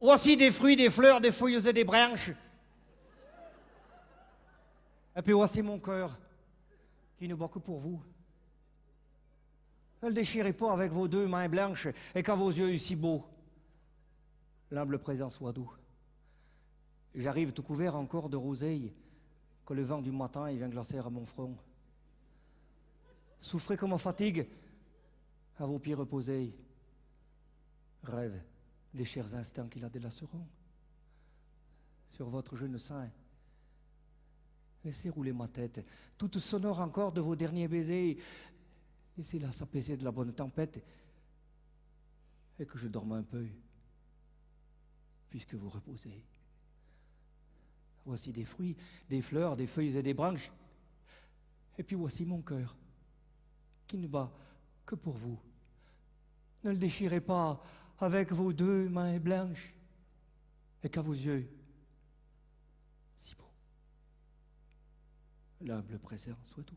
Voici des fruits, des fleurs, des feuilles et des branches. Et puis voici mon cœur qui ne boit que pour vous. Ne le déchirez pas avec vos deux mains blanches et quand vos yeux si beaux. L'humble présence soit doux. J'arrive tout couvert encore de roseilles que le vent du matin il vient glacer à mon front. Souffrez comme en fatigue, à vos pieds reposés. Rêve des chers instants qui la délaceront. Sur votre jeune sein, laissez rouler ma tête, toute sonore encore de vos derniers baisers. Laissez-la s'apaiser de la bonne tempête et que je dorme un peu, puisque vous reposez. Voici des fruits, des fleurs, des feuilles et des branches. Et puis voici mon cœur, qui ne bat que pour vous. Ne le déchirez pas, avec vos deux mains blanches et qu'à vos yeux, si beau, l'humble présent soit tout.